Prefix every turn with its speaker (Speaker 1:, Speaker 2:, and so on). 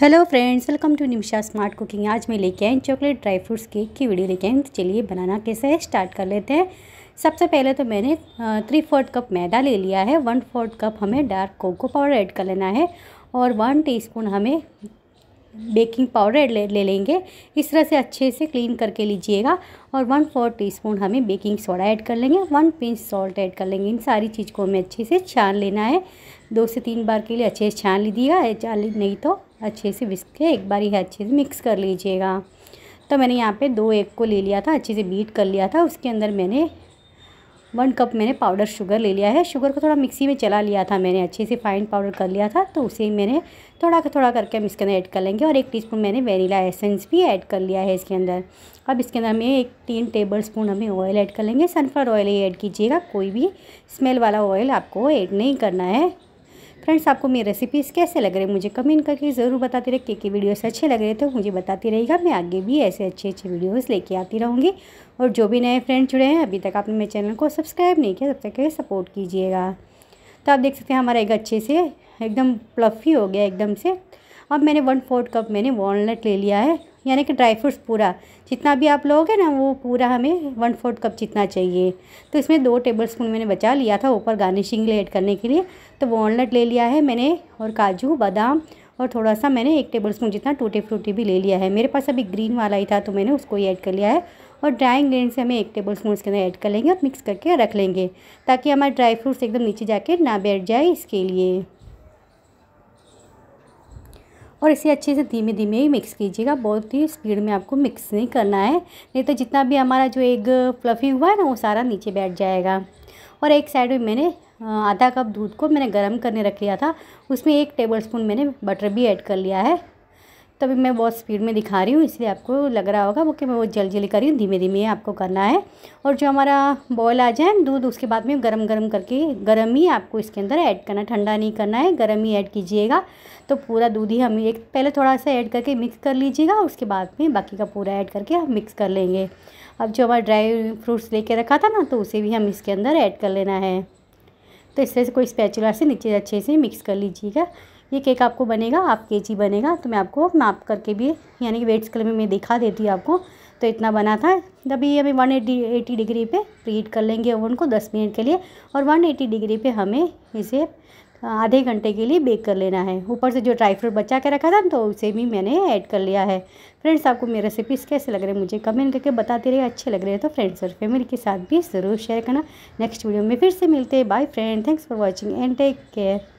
Speaker 1: hello friends welcome to Nimisha smart cooking आज मैं लेके आई चॉकलेट ड्राई फ्रूट्स केक की वीडियो लेके आई तो चलिए बनाना कैसे है स्टार्ट कर लेते हैं सबसे पहले तो मैंने थ्री फोर्थ कप मैदा ले लिया है वन फोर्थ कप हमें डार्क कोको पाउडर ऐड कर लेना है और वन टीस्पून हमें बेकिंग पाउडर ले, ले लेंगे इस तरह से अच्छे से क्लीन करके लीजिएगा और वन फोर टीस्पून हमें बेकिंग सोडा ऐड कर लेंगे वन पिंच सॉल्ट ऐड कर लेंगे इन सारी चीज़ को हमें अच्छे से छान लेना है दो से तीन बार के लिए अच्छे से छान लीजिएगा नहीं तो अच्छे से विस्क के एक बार ही अच्छे से मिक्स कर लीजिएगा तो मैंने यहाँ पे दो एग को ले लिया था अच्छे से बीट कर लिया था उसके अंदर मैंने वन कप मैंने पाउडर शुगर ले लिया है शुगर को थोड़ा मिक्सी में चला लिया था मैंने अच्छे से फाइन पाउडर कर लिया था तो उसे मैंने थोड़ा थोड़ा करके हम इसके अंदर ऐड कर लेंगे और एक टीस्पून मैंने वेनीला एसेंस भी ऐड कर लिया है इसके अंदर अब इसके अंदर हमें एक तीन टेबल स्पून हमें ऑयल ऐड कर लेंगे सनफ्लावर ऑयल ही ऐड कीजिएगा कोई भी स्मेल वाला ऑयल आपको ऐड नहीं करना है फ्रेंड्स आपको मेरी रेसिपीज़ कैसे लग रही है मुझे कमेंट करके ज़रूर बताते रहे क्योंकि वीडियोस अच्छे लग रहे तो मुझे बताती रहेगा मैं आगे भी ऐसे अच्छे अच्छे वीडियोस लेके आती रहूँगी और जो भी नए फ्रेंड जुड़े हैं अभी तक आपने मेरे चैनल को सब्सक्राइब नहीं किया तब तक के सपोर्ट कीजिएगा तो आप देख सकते हैं हमारा एक अच्छे से एकदम प्लफी हो गया एकदम से अब मैंने वन फोर्थ कप मैंने वॉलट ले लिया है यानी कि ड्राई फ्रूट्स पूरा जितना भी आप लोगे ना वो पूरा हमें वन फोर्थ कप जितना चाहिए तो इसमें दो टेबल स्पून मैंने बचा लिया था ऊपर गार्निशिंग लिए ऐड करने के लिए तो वॉलनट ले लिया है मैंने और काजू बादाम और थोड़ा सा मैंने एक टेबल स्पून जितना टूटी फ्रूटी भी ले लिया है मेरे पास अभी ग्रीन वाला ही था तो मैंने उसको ही ऐड कर लिया है और ड्राई इंग्रेडिएंट्स हमें एक टेबल स्पून उसके अंदर ऐड कर लेंगे और मिक्स करके रख लेंगे ताकि हमारे ड्राई फ्रूट्स एकदम नीचे जाके ना बैठ जाए इसके लिए और इसे अच्छे से धीमे धीमे ही मिक्स कीजिएगा बहुत ही स्पीड में आपको मिक्स नहीं करना है नहीं तो जितना भी हमारा जो एग फ्लफ़ी हुआ है ना वो सारा नीचे बैठ जाएगा और एक साइड में मैंने आधा कप दूध को मैंने गर्म करने रख लिया था उसमें एक स्पून मैंने बटर भी ऐड कर लिया है तभी मैं बहुत स्पीड में दिखा रही हूँ इसलिए आपको लग रहा होगा वो कि मैं वो जल्दी जल्दी कर रही हूँ धीमे धीमे आपको करना है और जो हमारा बॉयल आ जाए दूध उसके बाद में गर्म गर्म करके गर्म ही आपको इसके अंदर ऐड करना ठंडा नहीं करना है गर्म ही ऐड कीजिएगा तो पूरा दूध ही हम एक पहले थोड़ा सा ऐड करके मिक्स कर लीजिएगा उसके बाद में बाकी का पूरा ऐड करके हम मिक्स कर लेंगे अब जो हमारा ड्राई फ्रूट्स लेके रखा था ना तो उसे भी हम इसके अंदर ऐड कर लेना है तो इस तरह से कोई स्पैचुला से नीचे अच्छे से मिक्स कर लीजिएगा ये केक आपको बनेगा आप के जी बनेगा तो मैं आपको माप करके भी यानी कि वेट्स स्केल में मैं दिखा देती हूँ आपको तो इतना बना था तभी ये हमें वन एटी डिग्री पे प्रीट कर लेंगे ओवन को दस मिनट के लिए और वन एटी डिग्री पे हमें इसे आधे घंटे के लिए बेक कर लेना है ऊपर से जो ड्राई फ्रूट बचा के रखा था तो उसे भी मैंने ऐड कर लिया है फ्रेंड्स आपको मेरी रेसिपीज़ कैसे लग रहे हैं मुझे कमेंट करके बताते रहे अच्छे लग रहे हैं तो फ्रेंड्स और फैमिली के साथ भी ज़रूर शेयर करना नेक्स्ट वीडियो में फिर से मिलते हैं bye friend thanks for watching and take care